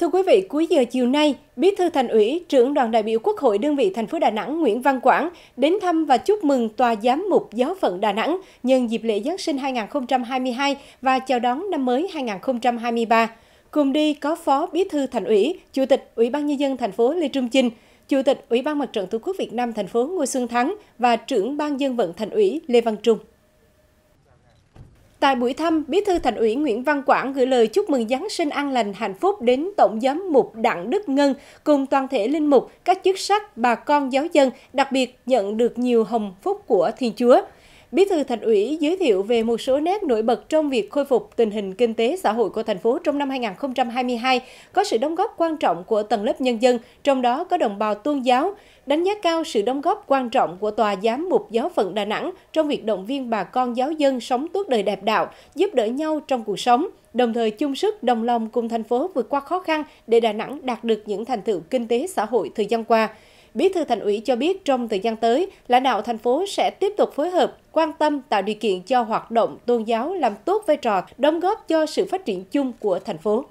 Thưa quý vị, cuối giờ chiều nay, Bí thư Thành ủy, trưởng đoàn đại biểu Quốc hội đơn vị thành phố Đà Nẵng Nguyễn Văn Quảng đến thăm và chúc mừng tòa giám mục giáo phận Đà Nẵng nhân dịp lễ Giáng sinh 2022 và chào đón năm mới 2023. Cùng đi có Phó Bí thư Thành ủy, Chủ tịch Ủy ban nhân dân thành phố Lê Trung Chinh, Chủ tịch Ủy ban Mặt trận Tổ quốc Việt Nam thành phố Ngô Xuân Thắng và trưởng ban dân vận thành ủy Lê Văn Trung. Tại buổi thăm, Bí thư Thành ủy Nguyễn Văn Quảng gửi lời chúc mừng Giáng sinh an lành hạnh phúc đến Tổng giám mục Đặng Đức Ngân cùng toàn thể linh mục, các chức sắc, bà con giáo dân, đặc biệt nhận được nhiều hồng phúc của Thiên Chúa. Bí thư Thành ủy giới thiệu về một số nét nổi bật trong việc khôi phục tình hình kinh tế xã hội của thành phố trong năm 2022, có sự đóng góp quan trọng của tầng lớp nhân dân, trong đó có đồng bào tôn giáo, đánh giá cao sự đóng góp quan trọng của Tòa giám mục giáo phận Đà Nẵng trong việc động viên bà con giáo dân sống tốt đời đẹp đạo, giúp đỡ nhau trong cuộc sống, đồng thời chung sức đồng lòng cùng thành phố vượt qua khó khăn để Đà Nẵng đạt được những thành tựu kinh tế xã hội thời gian qua. Bí thư Thành ủy cho biết trong thời gian tới, lãnh đạo thành phố sẽ tiếp tục phối hợp, quan tâm tạo điều kiện cho hoạt động tôn giáo làm tốt vai trò đóng góp cho sự phát triển chung của thành phố.